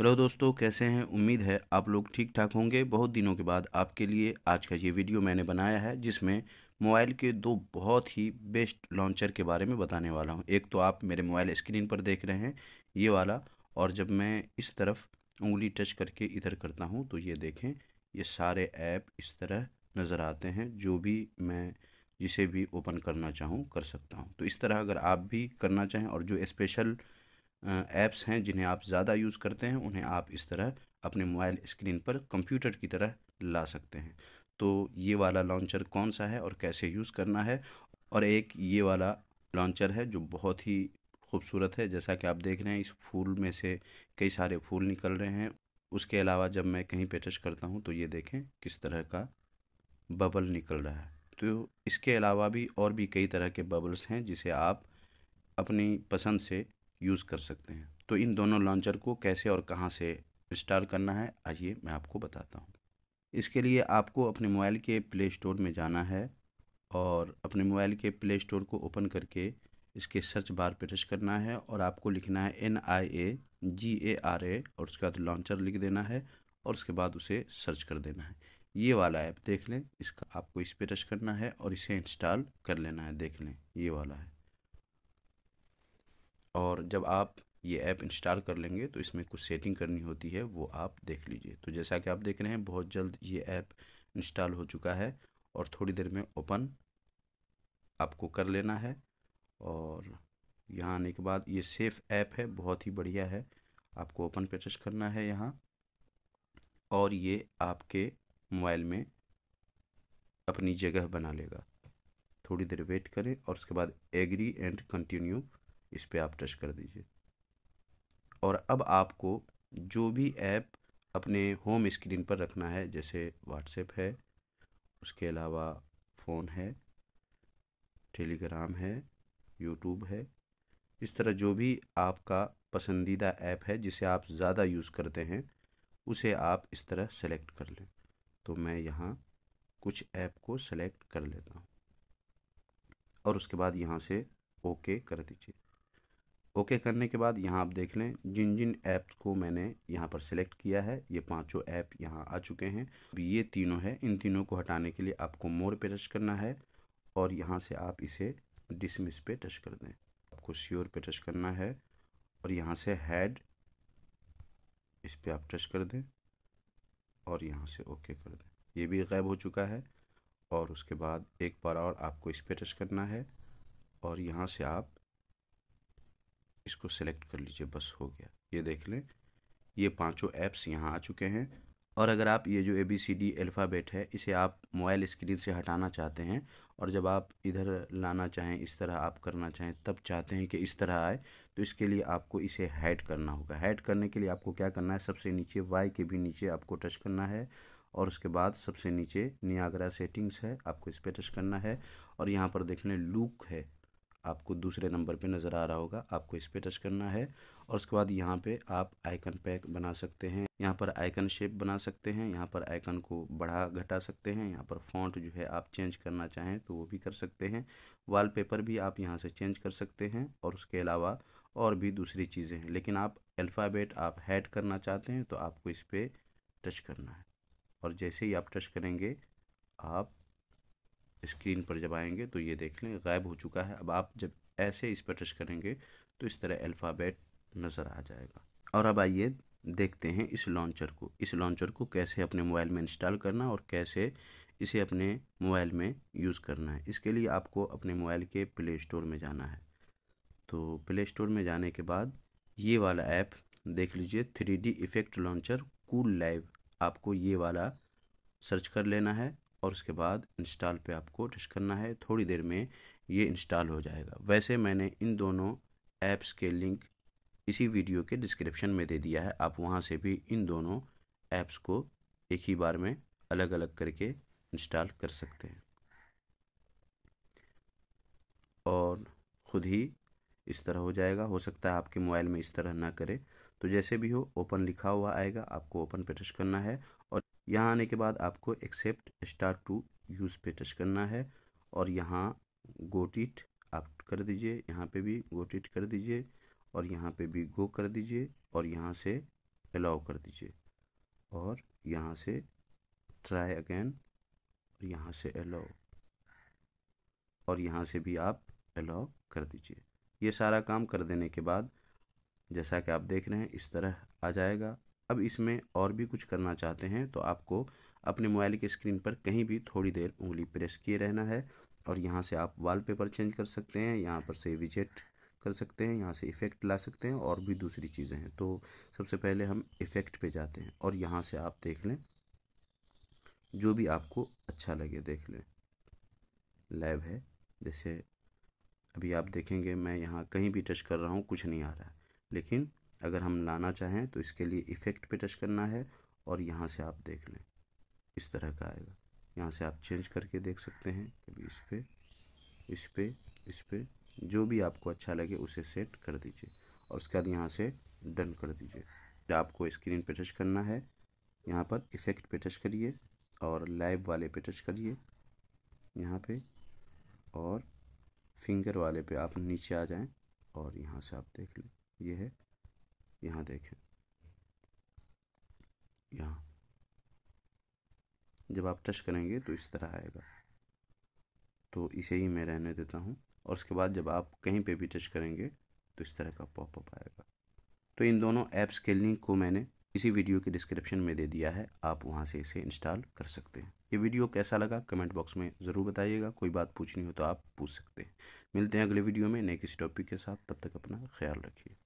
hello दोस्तों कैसे हैं उम्मीद है आप लोग ठीक ठाक होंगे बहुत दिनों के बाद आपके लिए आज का ये वीडियो मैंने बनाया है जिसमें मोबाइल के दो बहुत ही बेस्ट लॉन्चर के बारे में बताने वाला हूँ एक तो आप मेरे मोबाइल स्क्रीन पर देख रहे हैं ये वाला और जब मैं इस तरफ उंगली टच करके इधर करता हूँ तो ये देखें ये सारे ऐप इस तरह नज़र आते हैं जो भी मैं जिसे भी ओपन करना चाहूँ कर सकता हूँ तो इस तरह अगर आप भी करना चाहें और जो स्पेशल ऐप्स हैं जिन्हें आप ज़्यादा यूज़ करते हैं उन्हें आप इस तरह अपने मोबाइल स्क्रीन पर कंप्यूटर की तरह ला सकते हैं तो ये वाला लॉन्चर कौन सा है और कैसे यूज़ करना है और एक ये वाला लॉन्चर है जो बहुत ही खूबसूरत है जैसा कि आप देख रहे हैं इस फूल में से कई सारे फूल निकल रहे हैं उसके अलावा जब मैं कहीं पे टच करता हूँ तो ये देखें किस तरह का बबल निकल रहा है तो इसके अलावा भी और भी कई तरह के बबल्स हैं जिसे आप अपनी पसंद से यूज़ कर सकते हैं तो इन दोनों लॉन्चर को कैसे और कहाँ से इंस्टॉल करना है आइए मैं आपको बताता हूँ इसके लिए आपको अपने मोबाइल के प्ले स्टोर में जाना है और अपने मोबाइल के प्ले स्टोर को ओपन करके इसके सर्च बार पर टच करना है और आपको लिखना है N I A ji A R A और उसके बाद लॉन्चर लिख देना है और उसके बाद उसे सर्च कर देना है ये वाला ऐप देख लें इसका आपको इस पर टच करना है और इसे इंस्टॉल कर लेना है देख लें ये वाला है और जब आप ये ऐप इंस्टॉल कर लेंगे तो इसमें कुछ सेटिंग करनी होती है वो आप देख लीजिए तो जैसा कि आप देख रहे हैं बहुत जल्द ये ऐप इंस्टॉल हो चुका है और थोड़ी देर में ओपन आपको कर लेना है और यहाँ आने के बाद ये सेफ़ ऐप है बहुत ही बढ़िया है आपको ओपन पे टच करना है यहाँ और ये आपके मोबाइल में अपनी जगह बना लेगा थोड़ी देर वेट करें और उसके बाद एग्री एंड कंटिन्यू इस पर आप टच कर दीजिए और अब आपको जो भी ऐप अपने होम स्क्रीन पर रखना है जैसे व्हाट्सएप है उसके अलावा फ़ोन है टेलीग्राम है यूट्यूब है इस तरह जो भी आपका पसंदीदा ऐप है जिसे आप ज़्यादा यूज़ करते हैं उसे आप इस तरह सेलेक्ट कर लें तो मैं यहाँ कुछ ऐप को सेलेक्ट कर लेता हूँ और उसके बाद यहाँ से ओके कर दीजिए ओके करने के बाद यहाँ आप देख लें जिन जिन ऐप्स को मैंने यहाँ पर सिलेक्ट किया है ये पांचों ऐप यहाँ आ चुके हैं अब ये तीनों है इन तीनों को हटाने के लिए आपको मोर पे टच करना है और यहाँ से आप इसे डिसमिस पे टच कर दें आपको श्योर पे टच करना है और यहाँ से हैड इस पर आप टच कर दें और यहाँ से ओके कर दें ये भी गायब हो चुका है और उसके बाद एक बार और आपको इस पर टच करना है और यहाँ से आप इसको सेलेक्ट कर लीजिए बस हो गया ये देख लें ये पांचों ऐप्स यहाँ आ चुके हैं और अगर आप ये जो A B C D alphabet है इसे आप मोबाइल स्क्रीन से हटाना चाहते हैं और जब आप इधर लाना चाहें इस तरह आप करना चाहें तब चाहते हैं कि इस तरह आए तो इसके लिए आपको इसे हैड करना होगा हैड करने के लिए आपको क्या करना है सबसे नीचे वाई के भी नीचे आपको टच करना है और उसके बाद सबसे नीचे नियागरा सेटिंग्स है आपको इस पर टच करना है और यहाँ पर देख लें लुक है आपको दूसरे नंबर पे नज़र आ रहा होगा आपको इस पर टच करना है और उसके बाद यहाँ पे आप आइकन पैक बना सकते हैं यहाँ पर आइकन शेप बना सकते हैं यहाँ पर आइकन को बढ़ा घटा सकते हैं यहाँ पर फॉन्ट जो है आप चेंज करना चाहें तो वो भी कर सकते हैं वॉलपेपर भी आप यहाँ से चेंज कर सकते हैं और उसके अलावा और भी दूसरी चीज़ें हैं लेकिन आप अल्फ़ाबेट आप हैड करना चाहते हैं तो आपको इस पर टच करना है और जैसे ही आप टच करेंगे आप स्क्रीन पर जब आएंगे तो ये देख लें गायब हो चुका है अब आप जब ऐसे इस पर टच करेंगे तो इस तरह अल्फ़ाबेट नज़र आ जाएगा और अब आइए देखते हैं इस लॉन्चर को इस लॉन्चर को कैसे अपने मोबाइल में इंस्टॉल करना और कैसे इसे अपने मोबाइल में यूज़ करना है इसके लिए आपको अपने मोबाइल के प्ले स्टोर में जाना है तो प्ले स्टोर में जाने के बाद ये वाला ऐप देख लीजिए three D effect launcher cool live आपको ये वाला सर्च कर लेना है और उसके बाद इंस्टॉल पे आपको टच करना है थोड़ी देर में ये इंस्टॉल हो जाएगा वैसे मैंने इन दोनों ऐप्स के लिंक इसी वीडियो के डिस्क्रिप्शन में दे दिया है आप वहाँ से भी इन दोनों ऐप्स को एक ही बार में अलग अलग करके इंस्टॉल कर सकते हैं और ख़ुद ही इस तरह हो जाएगा हो सकता है आपके मोबाइल में इस तरह ना करे तो जैसे भी हो ओपन लिखा हुआ आएगा आपको ओपन पे टच करना है और यहाँ आने के बाद आपको एक्सेप्ट स्टार टू यूज़ पे टच करना है और यहाँ गोटिट आप कर दीजिए यहाँ पे भी गोटिट कर दीजिए और यहाँ पे भी गो कर दीजिए और यहाँ से अलाउ कर दीजिए और यहाँ से ट्राई अगेन और यहाँ से अलाउ और यहाँ से भी आप अलाउ कर दीजिए ये सारा काम कर देने के बाद जैसा कि आप देख रहे हैं इस तरह आ जाएगा अब इसमें और भी कुछ करना चाहते हैं तो आपको अपने मोबाइल के स्क्रीन पर कहीं भी थोड़ी देर उंगली प्रेस किए रहना है और यहाँ से आप वॉलपेपर चेंज कर सकते हैं यहाँ पर से विजेट कर सकते हैं यहाँ से इफ़ेक्ट ला सकते हैं और भी दूसरी चीज़ें हैं तो सबसे पहले हम इफ़ेक्ट पे जाते हैं और यहाँ से आप देख लें जो भी आपको अच्छा लगे देख लें लैब है जैसे अभी आप देखेंगे मैं यहाँ कहीं भी टच कर रहा हूँ कुछ नहीं आ रहा लेकिन अगर हम लाना चाहें तो इसके लिए इफ़ेक्ट पे टच करना है और यहाँ से आप देख लें इस तरह का आएगा यहाँ से आप चेंज करके देख सकते हैं कभी इस पर इस पर इस पर जो भी आपको अच्छा लगे उसे सेट कर दीजिए और उसके बाद यहाँ से डन कर दीजिए आपको स्क्रीन पे टच करना है यहाँ पर इफ़ेक्ट पे टच करिए और लाइव वाले पे टच करिए यहाँ पे और फिंगर वाले पे आप नीचे आ जाएं और यहाँ से आप देख लें यह है यहाँ देखें यहाँ जब आप टच करेंगे तो इस तरह आएगा तो इसे ही मैं रहने देता हूँ और उसके बाद जब आप कहीं पे भी टच करेंगे तो इस तरह का पॉपअप आएगा तो इन दोनों ऐप्स के लिंक को मैंने इसी वीडियो के डिस्क्रिप्शन में दे दिया है आप वहाँ से इसे इंस्टॉल कर सकते हैं ये वीडियो कैसा लगा कमेंट बॉक्स में ज़रूर बताइएगा कोई बात पूछनी हो तो आप पूछ सकते हैं मिलते हैं अगले वीडियो में नए किसी टॉपिक के साथ तब तक अपना ख्याल रखिए